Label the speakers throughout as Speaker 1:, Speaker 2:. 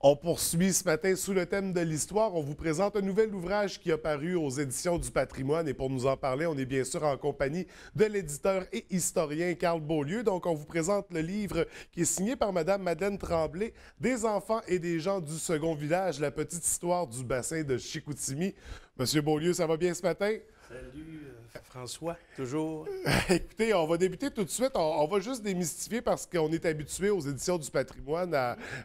Speaker 1: On poursuit ce matin sous le thème de l'histoire. On vous présente un nouvel ouvrage qui a paru aux éditions du patrimoine. Et pour nous en parler, on est bien sûr en compagnie de l'éditeur et historien Carl Beaulieu. Donc, on vous présente le livre qui est signé par Madame Madeleine Tremblay, Des enfants et des gens du second village, la petite histoire du bassin de Chicoutimi. Monsieur Beaulieu, ça va bien ce matin? Salut. François, toujours. Écoutez, on va débuter tout de suite. On, va juste démystifier parce qu'on est habitué aux éditions du patrimoine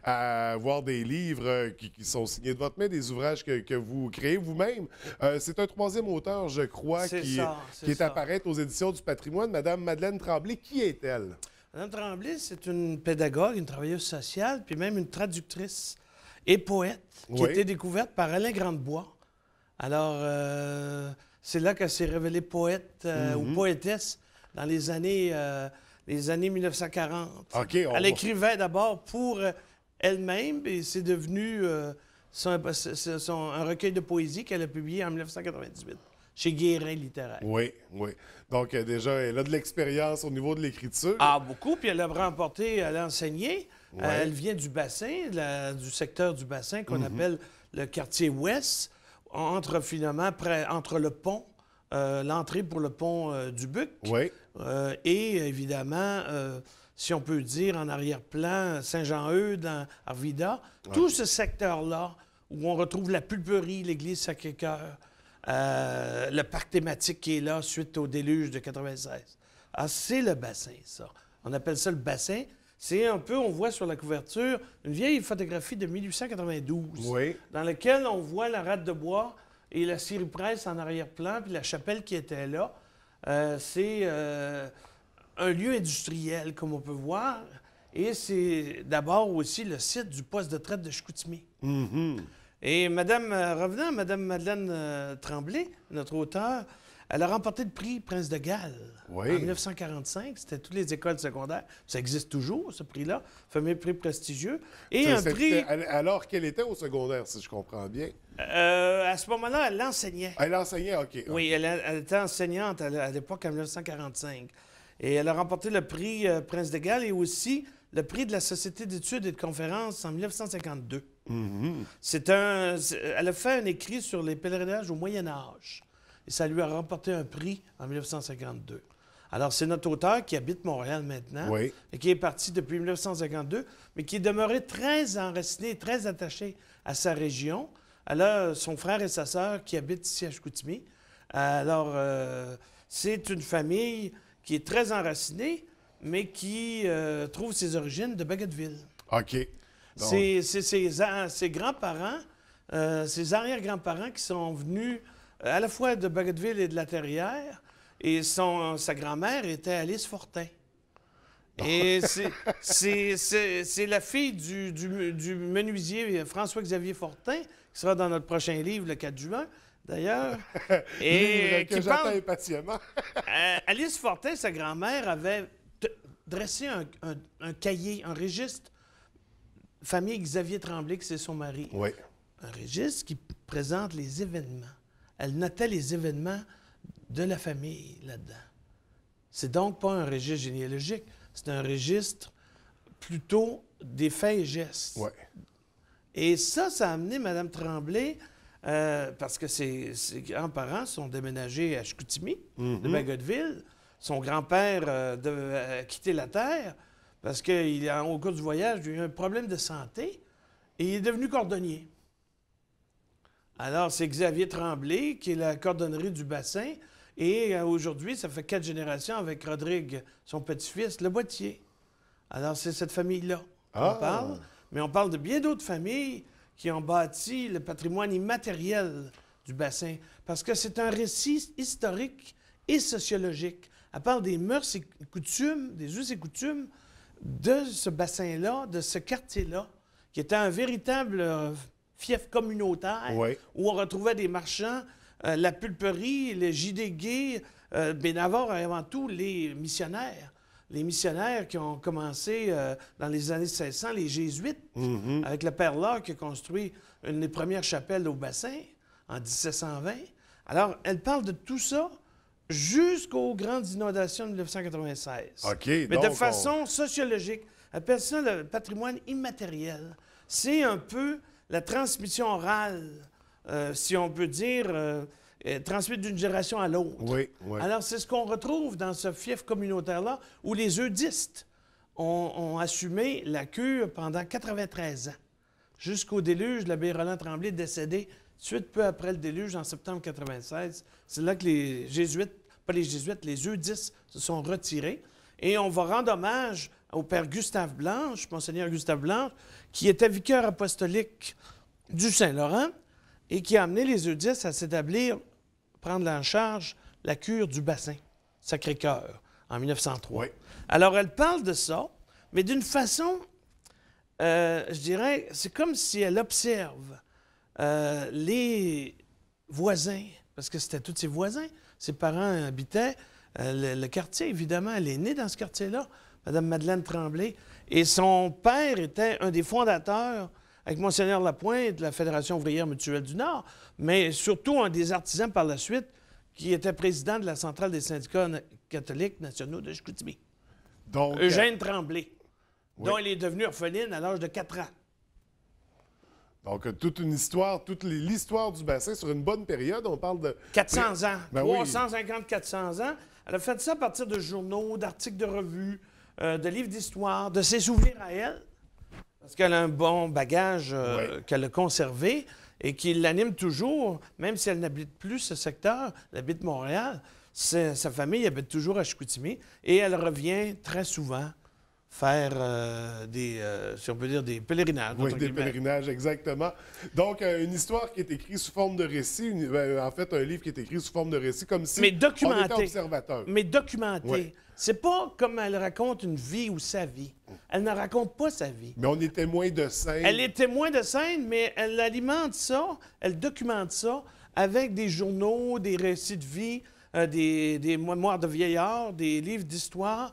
Speaker 1: à, voir des livres euh, qui, sont signés de votre main, des ouvrages que, vous créez vous-même. Euh, c'est un troisième auteur, je crois, qui, est, apparaître aux éditions du patrimoine. Madame Madeleine Tremblay,
Speaker 2: qui est-elle? Madame Tremblay, c'est une pédagogue, une travailleuse sociale, puis même une traductrice et poète qui a été découverte par Alain Grandebois. Alors, euh, c'est là qu'elle s'est révélée poète euh, ou mhm. poétesse dans les années, euh, les années 1940. Elle écrivait d'abord pour euh, elle-même et c'est devenu son, un recueil de poésie qu'elle a publié en 1998 chez Guérin Littéraire.
Speaker 1: Oui, oui. Donc, déjà,
Speaker 2: elle a de l'expérience au niveau de l'écriture. Ah, beaucoup. Puis elle a remporté, elle a elle vient du bassin, du secteur du bassin qu'on mhm. appelle le quartier ouest entre finalement, entre le pont, euh, l'entrée pour le pont euh, du Buc. Euh, et évidemment, si on peut dire, en arrière-plan, Saint-Jean-Eudes, Arvida, tout ce secteur-là où on retrouve la pulperie, l'église Sacré-Cœur, le parc thématique qui est là suite au déluge de 96. Ah, c'est le bassin, ça. On appelle ça le bassin. C'est un peu, on voit sur la couverture, une vieille photographie de 1892, dans laquelle on voit la rate de bois et la scierie presse en arrière-plan, puis la chapelle qui était là. Euh, c'est euh, un lieu industriel, comme on peut voir, et c'est d'abord aussi le site du poste de traite de Chicoutimi. Mm-hmm. Et Madame, euh, revenant à Madame Madeleine Tremblay, notre auteur. Elle a remporté le prix Prince de Galles en 1945. C'était toutes les écoles secondaires. Ça existe toujours, ce prix-là. Fameux prix prestigieux. Et Alors qu'elle était au secondaire, si je comprends bien. Euh, à ce moment-là, elle enseignait. Elle enseignait, OK. Oui, elle, était enseignante à l'époque en 1945. Et elle a remporté le prix euh, Prince de Galles et aussi le prix de la Société d'études et de conférences en 1952. Mm-hmm. C'est un, elle a fait un écrit sur les pèlerinages au Moyen Âge ça lui a remporté un prix en 1952. Alors, c'est notre auteur qui habite Montréal maintenant, et qui est parti depuis 1952, mais qui est demeuré très enraciné, très attaché à sa région. Alors euh, son frère et sa sœur qui habitent ici à Chicoutimi. Alors, euh, c'est une famille qui est très enracinée, mais qui euh, trouve ses origines de Bagotville. OK. C'est ses, grands-parents, ses arrière-grands-parents qui sont venus à la fois de Baguetteville et de la Terrière. Et son, sa grand-mère était Alice Fortin. Et c'est la fille du, menuisier François-Xavier Fortin, qui sera dans notre prochain livre le 4 juin, d'ailleurs. et que j'attends impatiemment. Euh, Alice Fortin, sa grand-mère, avait dressé un, un, cahier, un registre. Famille Xavier Tremblay, que c'est son mari. Oui. Un registre qui présente les événements elle notait les événements de la famille là-dedans. C'est donc pas un registre généalogique, c'est un registre plutôt des faits et gestes. Et ça, ça a amené Mme Tremblay, euh, parce que ses, grands-parents sont déménagés à Chicoutimi, de mm-hmm. Bagotville. Son grand-père euh, euh, a quitté la terre parce qu'au cours du voyage, il a eu un problème de santé et il est devenu cordonnier. Alors, c'est Xavier Tremblay, qui est la cordonnerie du bassin. Et euh, aujourd'hui, ça fait quatre générations avec Rodrigue, son petit-fils, le boîtier. Alors, c'est cette famille-là qu'on ah! parle. Mais on parle de bien d'autres familles qui ont bâti le patrimoine immatériel du bassin. Parce que c'est un récit historique et sociologique. Elle parle des mœurs et coutumes, des us et coutumes de ce bassin-là, de ce quartier-là, qui était un véritable euh, fief communautaire, où on retrouvait des marchands, euh, la pulperie, le JDG, mais euh, avant tout, les missionnaires. Les missionnaires qui ont commencé euh, dans les années 1600, les jésuites, mm-hmm. avec le père Locke qui a construit une des premières chapelles au bassin en 1720. Alors, elle parle de tout ça jusqu'aux grandes inondations de 1996. OK. Mais de façon sociologique, appelle ça le patrimoine immatériel. C'est un peu la transmission orale, euh, si on peut dire, euh, transmise d'une génération à l'autre. Oui, Alors, c'est ce qu'on retrouve dans ce fief communautaire-là, où les eudistes ont, assumé la cure pendant 93 ans, jusqu'au déluge, l'abbé Roland Tremblay décédé suite peu après le déluge, en septembre 96. C'est là que les jésuites, pas les jésuites, les eudistes se sont retirés. Et on va rendre hommage au père Gustave Blanche, monseigneur Gustave Blanche, qui était vicaire apostolique du Saint-Laurent et qui a amené les eudistes à s'établir, prendre en charge la cure du bassin Sacré-Cœur en 1903. Alors, elle parle de ça, mais d'une façon, euh, je dirais, c'est comme si elle observe euh, les voisins, parce que c'était tous ses voisins, ses parents habitaient euh, le, quartier, évidemment, elle est née dans ce quartier-là. Mme Madeleine Tremblay. Et son père était un des fondateurs, avec Monseigneur Lapointe, de la Fédération ouvrière mutuelle du Nord, mais surtout un des artisans par la suite qui était président de la centrale des syndicats catholiques nationaux de Chicoutimi. Donc, euh, Eugène Tremblay, dont il est devenu orpheline à l'âge de 4 ans.
Speaker 1: Donc, euh, toute une histoire, toute l'histoire du bassin sur une bonne période. On parle de. 400 ans. 350-400
Speaker 2: ben ans. Elle a fait ça à partir de journaux, d'articles de revues, euh, de livres d'histoire, de ses souvenirs à elle, parce qu'elle a un bon bagage euh, qu'elle a conservé et qui l'anime toujours, même si elle n'habite plus ce secteur, elle habite Montréal. Sa, famille habite toujours à Chicoutimi et elle revient très souvent faire euh, des, euh, si on peut dire, des pèlerinages. Oui, des pèlerinages,
Speaker 1: exactement. Donc, euh, une histoire qui est écrite sous forme de récit, ben, en fait, un livre qui est
Speaker 2: écrit sous forme de récit, comme si mais documenté, était observateur. Mais documenté. C'est pas comme elle raconte une vie ou sa vie. Elle ne raconte pas sa vie. Mais on est témoin de scène. Elle est témoin de scène, mais elle alimente ça, elle documente ça avec des journaux, des récits de vie, des, des mémoires de vieillards, des livres d'histoire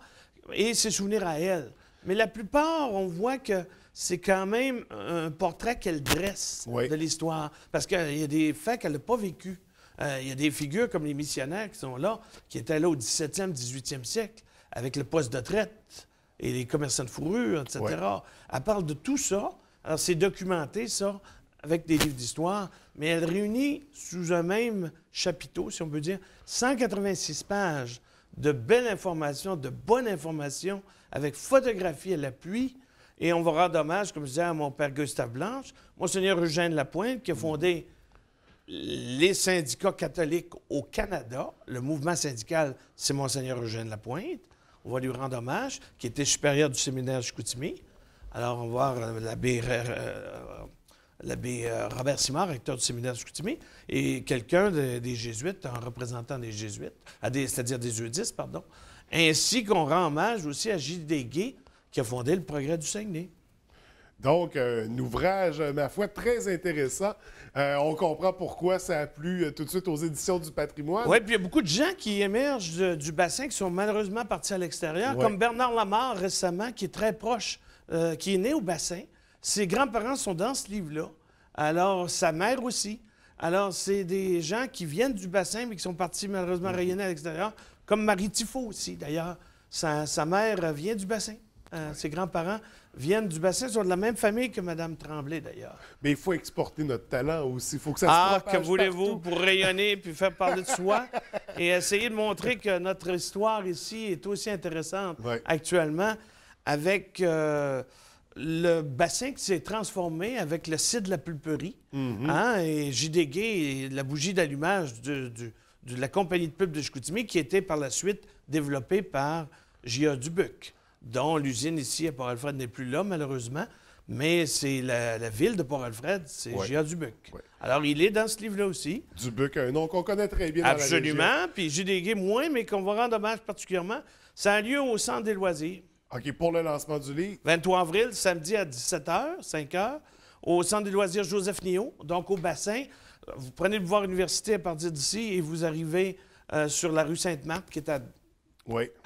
Speaker 2: et ses souvenirs à elle. Mais la plupart, on voit que c'est quand même un portrait qu'elle dresse de l'histoire, parce qu'il y a des faits qu'elle n'a pas vécu. Euh, il y a des figures comme les missionnaires qui sont là, qui étaient là au 17e, 18e siècle, avec le poste de traite et les commerçants de fourrure, etc. Elle parle de tout ça. Alors, c'est documenté, ça, avec des livres d'histoire, mais elle réunit sous un même chapiteau, si on peut dire, 186 pages de belles informations, de bonnes informations, avec photographie à l'appui. Et on va rendre hommage, comme je disais, à mon père Gustave Blanche, Monseigneur Eugène Lapointe, qui a fondé les syndicats catholiques au Canada. Le mouvement syndical, c'est Monseigneur Eugène Lapointe. On va lui rendre hommage, qui était supérieur du séminaire Chicoutimi. Alors, on va voir l'abbé l'abbé euh, Robert Simard, recteur du séminaire de et quelqu'un des Jésuites, un représentant des Jésuites, c'est-à-dire des Eudistes, pardon, ainsi qu'on rend hommage aussi à Gilles Desguet, qui a fondé le Progrès du Saguenay. Donc, euh, un ouvrage,
Speaker 1: ma foi, très intéressant. Euh, on comprend pourquoi ça a plu tout de suite aux éditions du
Speaker 2: patrimoine. Oui, puis il y a beaucoup de gens qui émergent du bassin qui sont malheureusement partis à l'extérieur, comme Bernard Lamar récemment, qui est très proche, qui est né au bassin, ses grands-parents sont dans ce livre-là. Alors, sa mère aussi. Alors, c'est des gens qui viennent du bassin, mais qui sont partis malheureusement mhm. rayonner à l'extérieur, comme Marie Tifo aussi, d'ailleurs. Sa, mère vient du bassin. Euh, ses grands-parents viennent du bassin, sont de la même famille que Mme Tremblay, d'ailleurs. Mais il faut exporter notre talent aussi. Il faut que ça ah, se propage que voulez-vous pour rayonner puis faire parler de soi et essayer de montrer que notre histoire ici est aussi intéressante actuellement avec... Euh, le bassin qui s'est transformé avec le site de la pulperie. Mhm. Hein, et JDG la bougie d'allumage de, la compagnie de pub de Chicoutimi qui était par la suite développée par J.A. Dubuc, dont l'usine ici à Port-Alfred n'est plus là, malheureusement. Mais c'est la, ville de Port-Alfred, c'est J.A. Dubuc. Alors, il est dans ce livre-là aussi. Dubuc, un nom qu'on connaît très bien. Absolument. Dans la Puis JDG, moins, mais qu'on va rendre hommage particulièrement. Ça a lieu au Centre des loisirs. OK, pour le lancement du livre. 23 avril, samedi à 17h, 5h, au Centre des loisirs Joseph Nio, donc au bassin. Vous prenez le voir Université à partir d'ici et vous arrivez euh, sur la rue Sainte-Marthe, qui est à,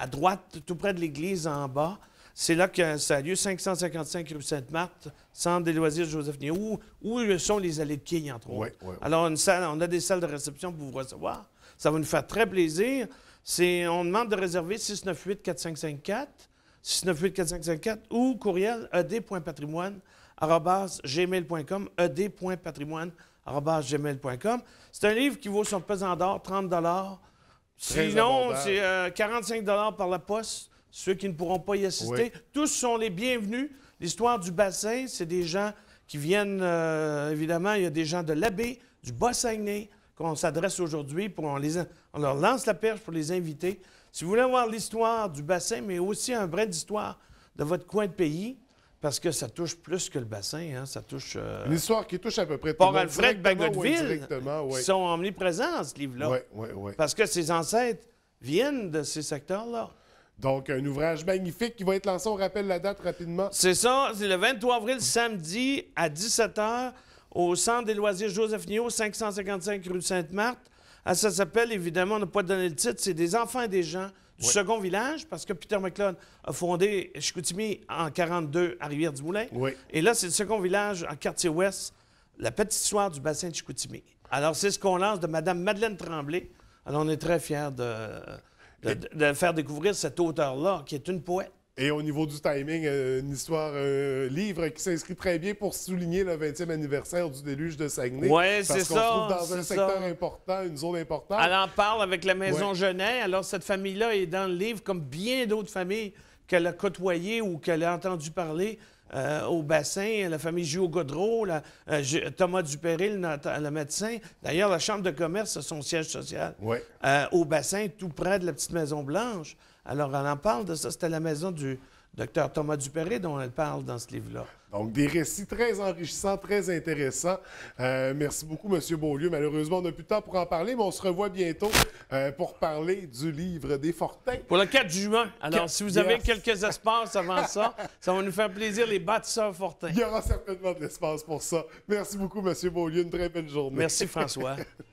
Speaker 2: droite, tout près de l'église en bas. C'est là que ça a lieu, 555 rue Sainte-Marthe, Centre des loisirs Joseph Nio, où, sont les allées de quilles, entre autres. Oui, Alors, on a des salles de réception pour vous recevoir. Ça va nous faire très plaisir. On demande de réserver 698-4554. 698-4554 ou courriel ed.patrimoine.com, gmail.com, e C'est un livre qui vaut sur pesant d'or, 30 Sinon, c'est 45 euh, par la poste, ceux qui ne pourront pas y assister. Tous sont les bienvenus. L'histoire du bassin, c'est des gens qui viennent, euh, évidemment, il y a des gens de l'abbé, du bas qu'on s'adresse aujourd'hui pour on leur lance la perche pour les inviter. Si vous voulez voir l'histoire du bassin, mais aussi un brin d'histoire de votre coin de pays, parce que ça touche plus que le bassin, hein, ça touche... Euh, l'histoire qui touche à peu près tout le monde. Alfred, Bagotville, euh, sont omniprésents, ce livre-là. Oui, oui, oui. Parce que ses ancêtres viennent de ces secteurs-là. Donc, un ouvrage
Speaker 1: magnifique qui va être lancé. On rappelle la date rapidement.
Speaker 2: C'est ça. C'est le 23 avril, samedi, à 17h, au Centre des loisirs Joseph Nio, 555 rue Sainte-Marthe. Ah, ça s'appelle, évidemment, on n'a pas donné le titre, c'est Des enfants et des gens du second village, parce que Peter McLeod a fondé Chicoutimi en 42 à Rivière-du-Moulin. Et là, c'est le second village en quartier ouest, la petite histoire du bassin de Chicoutimi. Alors, c'est ce qu'on lance de Mme Madeleine Tremblay. Alors, on est très fiers de, de faire découvrir cette auteure-là, qui est une poète. Et au niveau du timing, euh, une histoire, euh, livre qui s'inscrit très bien pour souligner le
Speaker 1: 20e anniversaire du déluge de Saguenay. Oui, c'est ça. Parce qu'on trouve dans un secteur important, une zone importante.
Speaker 2: Elle en parle avec la Maison Genet. Alors, cette famille-là est dans le livre, comme bien d'autres familles qu'elle a côtoyées ou qu'elle a entendu parler euh, au bassin, la famille Gio Godreau, Thomas Dupéril, le médecin. D'ailleurs, la Chambre de commerce a son siège social au bassin, tout près de la petite Maison Blanche. Alors, on en parle de ça. C'était la maison du docteur Thomas Dupéré dont elle parle dans ce livre-là. Donc, des récits très enrichissants,
Speaker 1: très intéressants. Euh, merci beaucoup, M. Beaulieu. Malheureusement, on n'a plus de temps pour en parler, mais on se revoit bientôt euh, pour parler du livre des Fortins.
Speaker 2: Pour le 4 juin. Alors, si vous avez quelques espaces avant ça, ça va nous faire plaisir, les bâtisseurs Fortins. Il y aura certainement de l'espace pour
Speaker 1: ça. Merci beaucoup, M. Beaulieu. Une très belle journée. Merci, François.